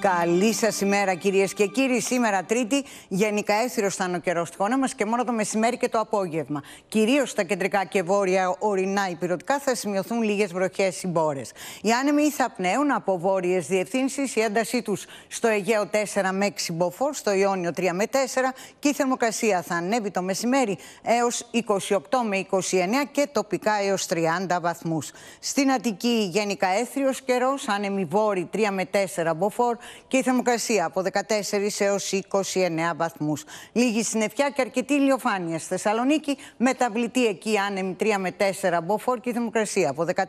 Καλή σας ημέρα, κυρίες και κύριοι. Σήμερα Τρίτη, γενικά έθυρο θα είναι ο καιρός στη χώρα μας και μόνο το μεσημέρι και το απόγευμα. Κυρίως στα κεντρικά και βόρεια ορεινά υπηρετικά θα σημειωθούν λίγες βροχές ή μπόρες. Οι άνεμοι θα πνέουν από βόρειες διευθύνσεις. Η οι ανεμοι θα πνεουν απο βορειε διευθυνσει η ενταση τους στο Αιγαίο 4 με 6 μποφόρ, στο Ιόνιο 3 με 4 και η θερμοκρασία θα ανέβει το μεσημέρι έως 28 με 29 και τοπικά έως 30 βαθμούς. Στην Αττική, γενικά έθριο καιρός, άνεμοι βόρει 3 με 4 μποφόρ και η θερμοκρασία από 14 έως 29 βαθμούς. Λίγη συννεφιά και αρκετή ηλιοφάνεια στη Θεσσαλονίκη, μεταβλητή εκεί άνεμη 3 με 4 μποφόρ και η θερμοκρασία από 14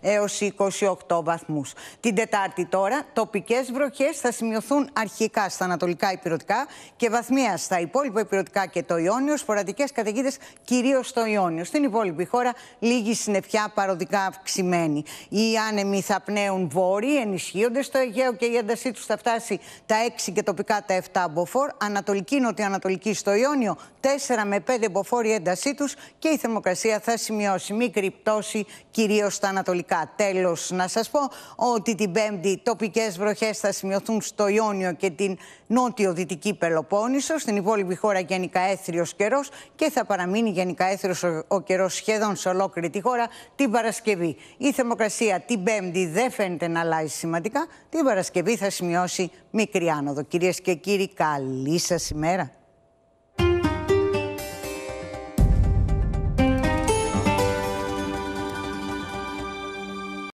έως 28 βαθμούς. Την Τετάρτη τώρα τοπικές βροχές θα σημειωθούν αρχικά στα ανατολικά υπηρετικά και βαθμία στα υπόλοιπα υπηρετικά και το Ιόνιο, σποραδικές καταιγίδες κυρίως στο Ιόνιο. Στην υπόλοιπη χώρα λίγη συννεφιά παροδικά αυξημένη. Οι άνεμοι θα πνέουν βόρειοι, ενισχύονται στο Αιγαίο και η έντασή τους θα φτάσει τα 6 και τοπικά τα 7 μποφόρ. Ανατολική, νοτιοανατολική στο Ιόνιο 4 με 5 μποφόρ η έντασή τους και η θερμοκρασία θα σημειώσει μικρή πτώση κυρίως στα ανατολικά. Τέλος, να σας πω ότι την Πέμπτη τοπικές βροχές θα σημειωθούν στο Ιόνιο και την νότιο-δυτική Πελοπόννησο. Στην υπόλοιπη χώρα γενικά έθριος καιρός και θα παραμείνει γενικά έθριος ο καιρός σχεδόν σε ολόκληρη τη χώρα την Παρασκευή. Η θερμοκρασία την Πέμπτη δεν φαίνεται να αλλάζει σημαντικά. Την Παρασκευή θα σημειώσει μικρή άνοδο. Κυρίες και κύριοι, καλή σας ημέρα.